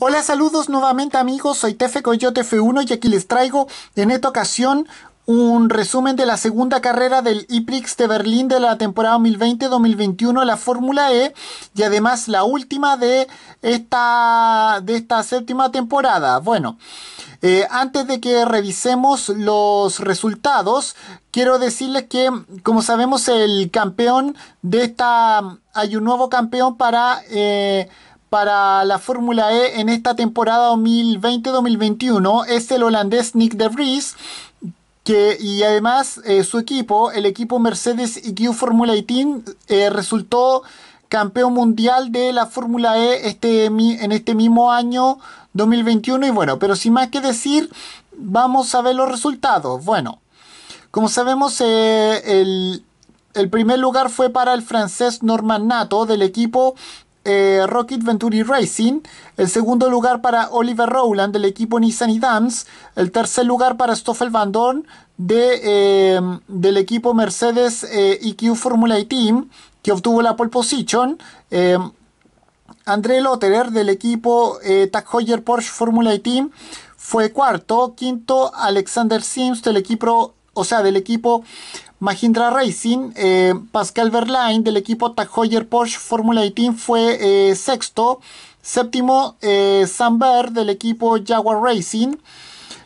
Hola, saludos nuevamente amigos, soy Tefe Coyote F1 y aquí les traigo en esta ocasión un resumen de la segunda carrera del IPRIX de Berlín de la temporada 2020-2021, la Fórmula E, y además la última de esta, de esta séptima temporada. Bueno, eh, antes de que revisemos los resultados, quiero decirles que, como sabemos, el campeón de esta, hay un nuevo campeón para... Eh, para la Fórmula E en esta temporada 2020-2021 es el holandés Nick de Vries. Que, y además eh, su equipo, el equipo Mercedes EQ Formula 18. E Team, eh, resultó campeón mundial de la Fórmula E este, en este mismo año 2021. Y bueno, pero sin más que decir, vamos a ver los resultados. Bueno, como sabemos, eh, el, el primer lugar fue para el francés Norman Nato del equipo eh, Rocket Venturi Racing, el segundo lugar para Oliver Rowland del equipo Nissan y Dams, el tercer lugar para Stoffel Van Dorn de, eh, del equipo Mercedes EQ eh, e Formula e Team, que obtuvo la pole position. André Lotterer del equipo Tag Heuer Porsche Formula e Team fue cuarto, quinto Alexander Sims del equipo o sea, del equipo Mahindra Racing. Eh, Pascal Verlaine del equipo Tag Heuer Porsche Formula 18 fue eh, sexto. Séptimo, eh, Sam Baer... del equipo Jaguar Racing.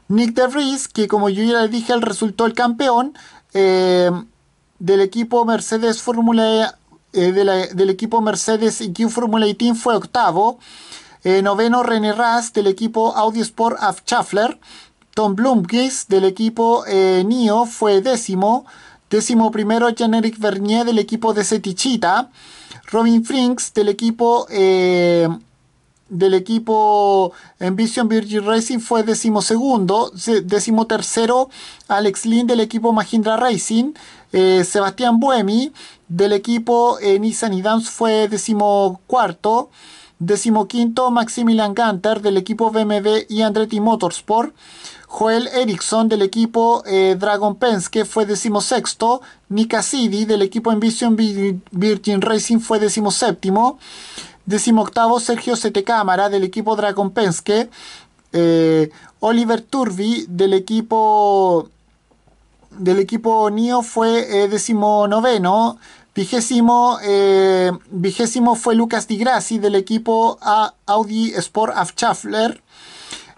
Nick de Vries, que como yo ya le dije, resultó el campeón del equipo Mercedes Formula e, del equipo Mercedes EQ Formula 18 fue octavo. noveno, René Ras del equipo Audi Sport Af Schaffler. Tom Blomqvist del equipo eh, NIO fue décimo. Décimo primero jan Vernier del equipo de Setichita. Robin Frinks del equipo eh, del equipo Envision Virgin Racing fue décimo segundo. Décimo tercero, Alex Lin del equipo Mahindra Racing, eh, Sebastián Buemi del equipo Nissan y Dance fue cuarto. Decimoquinto, Maximilian Ganter del equipo BMW y Andretti Motorsport. Joel Eriksson del equipo eh, Dragon Penske fue decimosexto. Nick Cassidy del equipo Envision Virgin Racing fue decimoséptimo. Decimoctavo, Sergio Sete del equipo Dragon Penske. Eh, Oliver Turvi del equipo del equipo NIO fue eh, decimonoveno. Vigésimo, eh, vigésimo fue Lucas Di Grassi del equipo Audi Sport Afchaffler.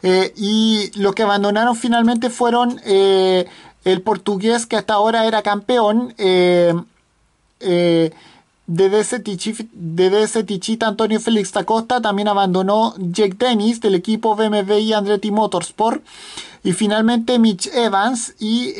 Eh, y lo que abandonaron finalmente fueron eh, el portugués que hasta ahora era campeón, de DS Tichita Antonio Félix Tacosta. También abandonó Jake Dennis del equipo BMW y Andretti Motorsport. Y finalmente Mitch Evans y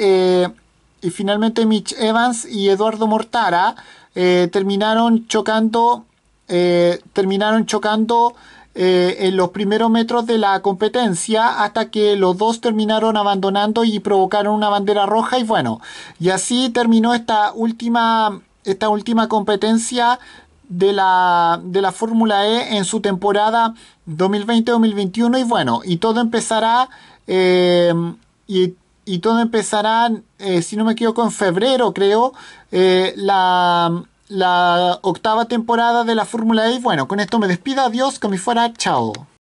y finalmente Mitch Evans y Eduardo Mortara eh, terminaron chocando, eh, terminaron chocando eh, en los primeros metros de la competencia hasta que los dos terminaron abandonando y provocaron una bandera roja y bueno, y así terminó esta última, esta última competencia de la, de la Fórmula E en su temporada 2020-2021 y bueno, y todo empezará y y todo empezará, eh, si no me equivoco, en febrero, creo, eh, la, octava temporada de la Fórmula E. Bueno, con esto me despido, adiós, que me fuera, chao.